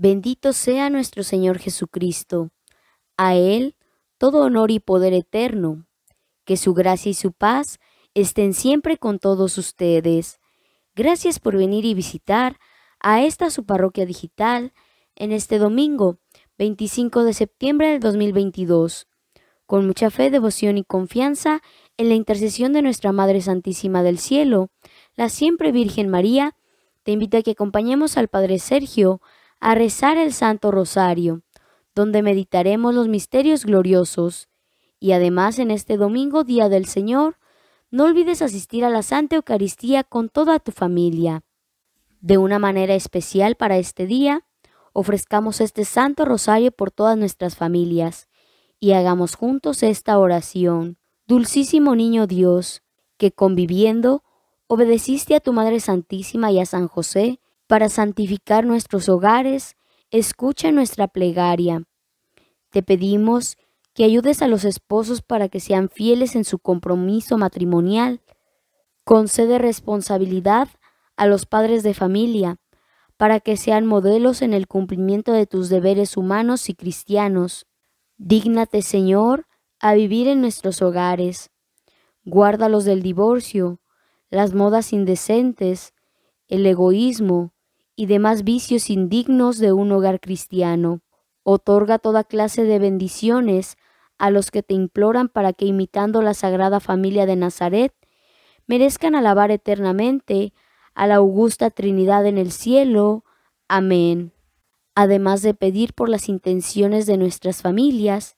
Bendito sea nuestro Señor Jesucristo. A Él todo honor y poder eterno. Que su gracia y su paz estén siempre con todos ustedes. Gracias por venir y visitar a esta su parroquia digital en este domingo 25 de septiembre del 2022. Con mucha fe, devoción y confianza en la intercesión de nuestra Madre Santísima del Cielo, la siempre Virgen María, te invito a que acompañemos al Padre Sergio a rezar el Santo Rosario, donde meditaremos los misterios gloriosos. Y además en este domingo, Día del Señor, no olvides asistir a la Santa Eucaristía con toda tu familia. De una manera especial para este día, ofrezcamos este Santo Rosario por todas nuestras familias y hagamos juntos esta oración. Dulcísimo Niño Dios, que conviviendo, obedeciste a tu Madre Santísima y a San José, para santificar nuestros hogares, escucha nuestra plegaria. Te pedimos que ayudes a los esposos para que sean fieles en su compromiso matrimonial. Concede responsabilidad a los padres de familia para que sean modelos en el cumplimiento de tus deberes humanos y cristianos. Dígnate, Señor, a vivir en nuestros hogares. Guárdalos del divorcio, las modas indecentes, el egoísmo, y demás vicios indignos de un hogar cristiano. Otorga toda clase de bendiciones a los que te imploran para que imitando la Sagrada Familia de Nazaret, merezcan alabar eternamente a la augusta Trinidad en el cielo. Amén. Además de pedir por las intenciones de nuestras familias,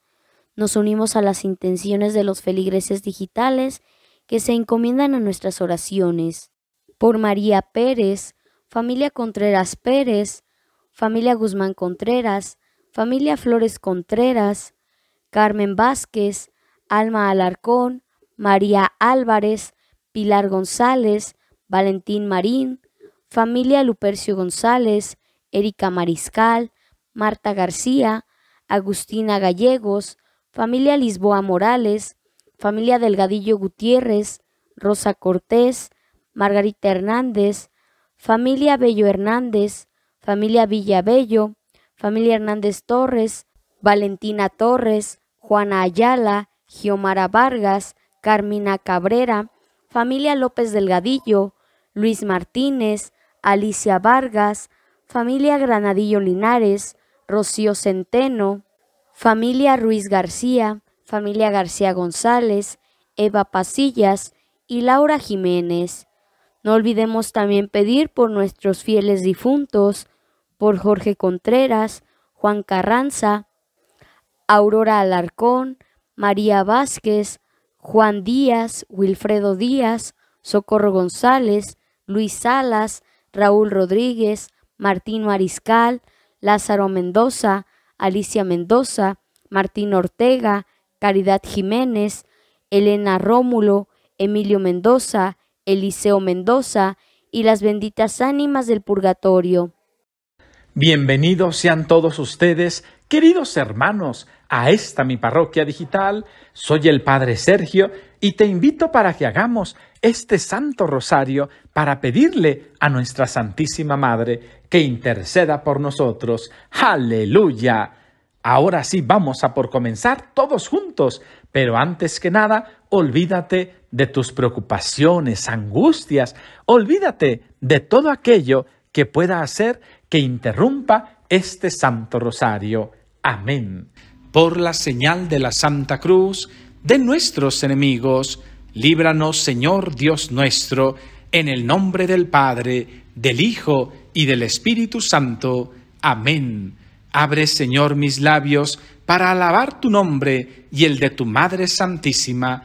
nos unimos a las intenciones de los feligreses digitales que se encomiendan a nuestras oraciones. Por María Pérez, familia Contreras Pérez, familia Guzmán Contreras, familia Flores Contreras, Carmen Vázquez, Alma Alarcón, María Álvarez, Pilar González, Valentín Marín, familia Lupercio González, Erika Mariscal, Marta García, Agustina Gallegos, familia Lisboa Morales, familia Delgadillo Gutiérrez, Rosa Cortés, Margarita Hernández, familia Bello Hernández, familia Villabello, familia Hernández Torres, Valentina Torres, Juana Ayala, Giomara Vargas, Carmina Cabrera, familia López Delgadillo, Luis Martínez, Alicia Vargas, familia Granadillo Linares, Rocío Centeno, familia Ruiz García, familia García González, Eva Pasillas y Laura Jiménez. No olvidemos también pedir por nuestros fieles difuntos, por Jorge Contreras, Juan Carranza, Aurora Alarcón, María Vázquez, Juan Díaz, Wilfredo Díaz, Socorro González, Luis Salas, Raúl Rodríguez, Martín Ariscal, Lázaro Mendoza, Alicia Mendoza, Martín Ortega, Caridad Jiménez, Elena Rómulo, Emilio Mendoza, Eliseo Mendoza y las benditas ánimas del purgatorio. Bienvenidos sean todos ustedes, queridos hermanos, a esta mi parroquia digital. Soy el Padre Sergio y te invito para que hagamos este Santo Rosario para pedirle a nuestra Santísima Madre que interceda por nosotros. Aleluya. Ahora sí vamos a por comenzar todos juntos, pero antes que nada Olvídate de tus preocupaciones, angustias, olvídate de todo aquello que pueda hacer que interrumpa este Santo Rosario. Amén. Por la señal de la Santa Cruz, de nuestros enemigos, líbranos Señor Dios nuestro, en el nombre del Padre, del Hijo y del Espíritu Santo. Amén. Abre, Señor, mis labios para alabar tu nombre y el de tu Madre Santísima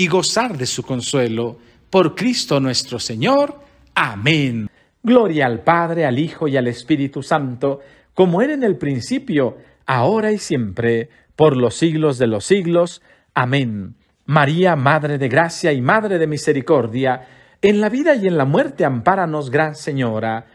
y gozar de su consuelo. Por Cristo nuestro Señor. Amén. Gloria al Padre, al Hijo y al Espíritu Santo, como era en el principio, ahora y siempre, por los siglos de los siglos. Amén. María, Madre de Gracia y Madre de Misericordia, en la vida y en la muerte ampáranos, Gran Señora.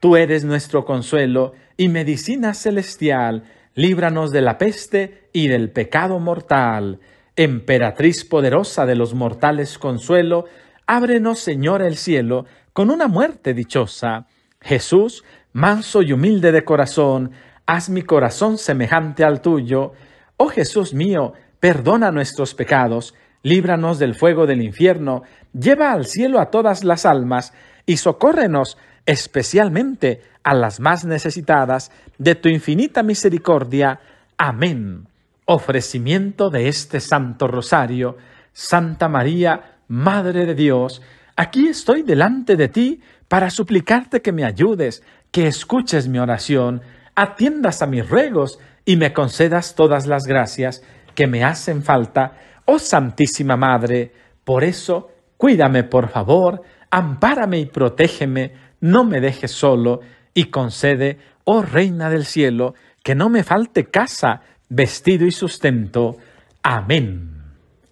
Tú eres nuestro consuelo y medicina celestial, líbranos de la peste y del pecado mortal. Emperatriz poderosa de los mortales consuelo, ábrenos, Señor, el cielo con una muerte dichosa. Jesús, manso y humilde de corazón, haz mi corazón semejante al tuyo. Oh Jesús mío, perdona nuestros pecados, líbranos del fuego del infierno, lleva al cielo a todas las almas y socórrenos especialmente a las más necesitadas de tu infinita misericordia. Amén. Ofrecimiento de este Santo Rosario, Santa María, Madre de Dios, aquí estoy delante de ti para suplicarte que me ayudes, que escuches mi oración, atiendas a mis ruegos y me concedas todas las gracias que me hacen falta, oh Santísima Madre. Por eso, cuídame, por favor, ampárame y protégeme, no me dejes solo, y concede, oh Reina del Cielo, que no me falte casa, vestido y sustento. Amén.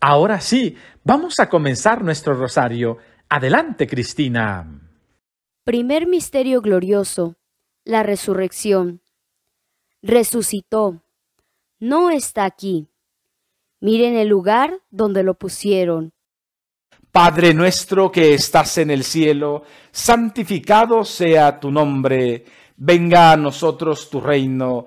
Ahora sí, vamos a comenzar nuestro rosario. Adelante, Cristina. Primer misterio glorioso, la resurrección. Resucitó. No está aquí. Miren el lugar donde lo pusieron. Padre nuestro que estás en el cielo, santificado sea tu nombre, venga a nosotros tu reino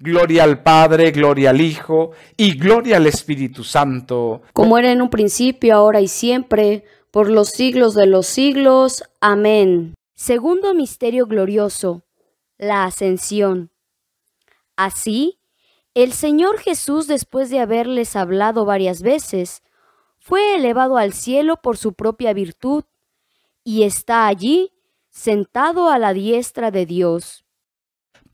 Gloria al Padre, gloria al Hijo y gloria al Espíritu Santo. Como era en un principio, ahora y siempre, por los siglos de los siglos. Amén. Segundo misterio glorioso, la ascensión. Así, el Señor Jesús, después de haberles hablado varias veces, fue elevado al cielo por su propia virtud y está allí sentado a la diestra de Dios.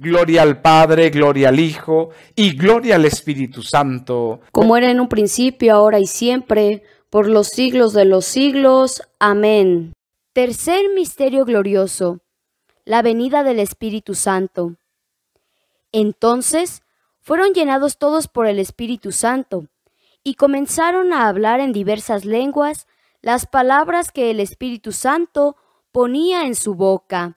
Gloria al Padre, gloria al Hijo y gloria al Espíritu Santo. Como era en un principio, ahora y siempre, por los siglos de los siglos. Amén. Tercer misterio glorioso. La venida del Espíritu Santo. Entonces fueron llenados todos por el Espíritu Santo y comenzaron a hablar en diversas lenguas las palabras que el Espíritu Santo ponía en su boca.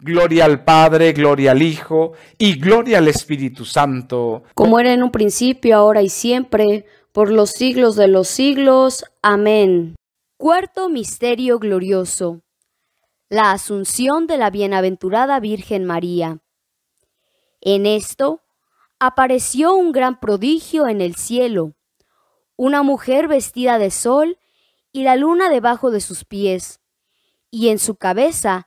Gloria al Padre, gloria al Hijo y gloria al Espíritu Santo. Como era en un principio, ahora y siempre, por los siglos de los siglos. Amén. Cuarto Misterio Glorioso. La Asunción de la Bienaventurada Virgen María. En esto apareció un gran prodigio en el cielo, una mujer vestida de sol y la luna debajo de sus pies, y en su cabeza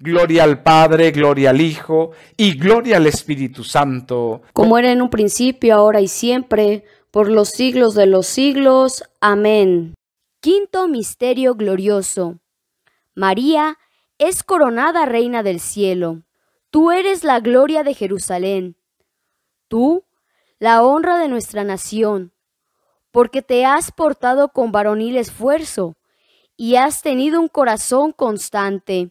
Gloria al Padre, gloria al Hijo y gloria al Espíritu Santo. Como era en un principio, ahora y siempre, por los siglos de los siglos. Amén. Quinto Misterio Glorioso. María es coronada Reina del Cielo. Tú eres la gloria de Jerusalén. Tú, la honra de nuestra nación, porque te has portado con varonil esfuerzo y has tenido un corazón constante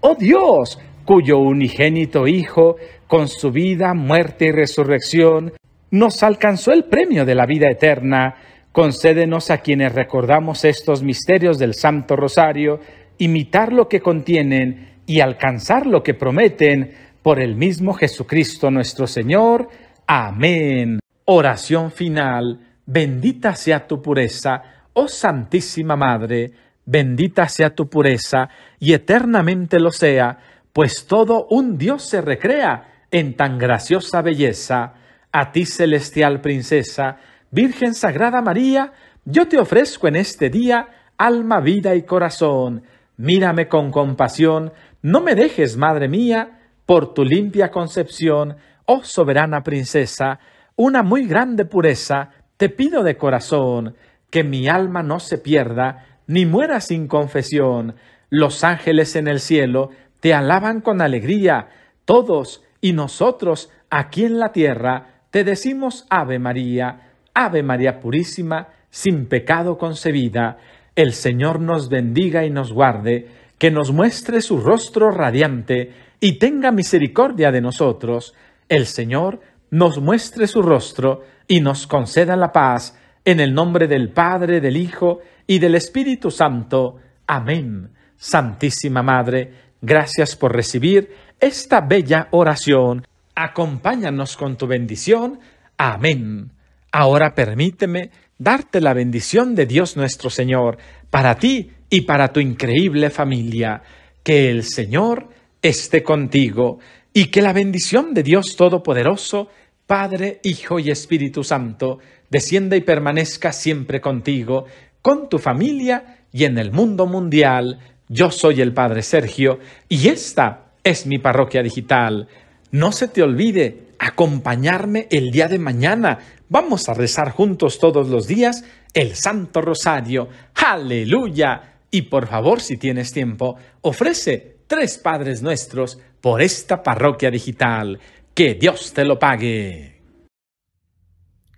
oh Dios, cuyo unigénito Hijo, con su vida, muerte y resurrección, nos alcanzó el premio de la vida eterna, concédenos a quienes recordamos estos misterios del Santo Rosario, imitar lo que contienen y alcanzar lo que prometen por el mismo Jesucristo nuestro Señor. Amén. Oración final. Bendita sea tu pureza, oh Santísima Madre bendita sea tu pureza, y eternamente lo sea, pues todo un Dios se recrea en tan graciosa belleza. A ti, celestial princesa, Virgen Sagrada María, yo te ofrezco en este día alma, vida y corazón. Mírame con compasión, no me dejes, madre mía, por tu limpia concepción, oh soberana princesa, una muy grande pureza, te pido de corazón, que mi alma no se pierda, ni muera sin confesión. Los ángeles en el cielo te alaban con alegría, todos y nosotros aquí en la tierra te decimos Ave María, Ave María Purísima, sin pecado concebida. El Señor nos bendiga y nos guarde, que nos muestre su rostro radiante y tenga misericordia de nosotros. El Señor nos muestre su rostro y nos conceda la paz en el nombre del Padre, del Hijo y del Espíritu Santo. Amén. Santísima Madre, gracias por recibir esta bella oración. Acompáñanos con tu bendición. Amén. Ahora permíteme darte la bendición de Dios nuestro Señor, para ti y para tu increíble familia. Que el Señor esté contigo y que la bendición de Dios Todopoderoso, Padre, Hijo y Espíritu Santo, descienda y permanezca siempre contigo, con tu familia y en el mundo mundial. Yo soy el Padre Sergio y esta es mi parroquia digital. No se te olvide acompañarme el día de mañana. Vamos a rezar juntos todos los días el Santo Rosario. Aleluya. Y por favor, si tienes tiempo, ofrece tres Padres Nuestros por esta parroquia digital. Que Dios te lo pague.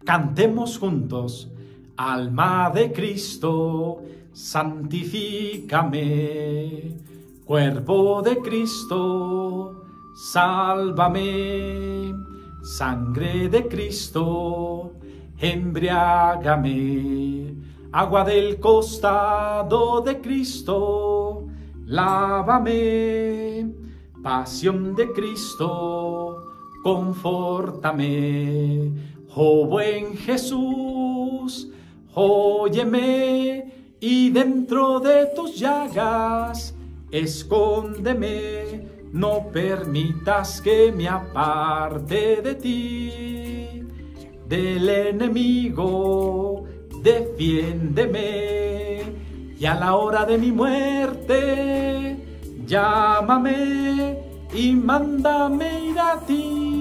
Cantemos juntos, alma de Cristo, santifícame. Cuerpo de Cristo, sálvame. Sangre de Cristo, embriágame. Agua del costado de Cristo, lávame. Pasión de Cristo, confórtame Oh buen Jesús, óyeme y dentro de tus llagas, escóndeme, no permitas que me aparte de ti, del enemigo, defiéndeme, y a la hora de mi muerte, llámame y mándame ir a ti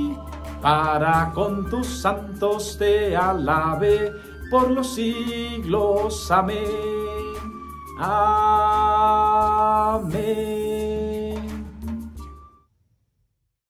para con tus santos te alabe por los siglos. Amén. Amén.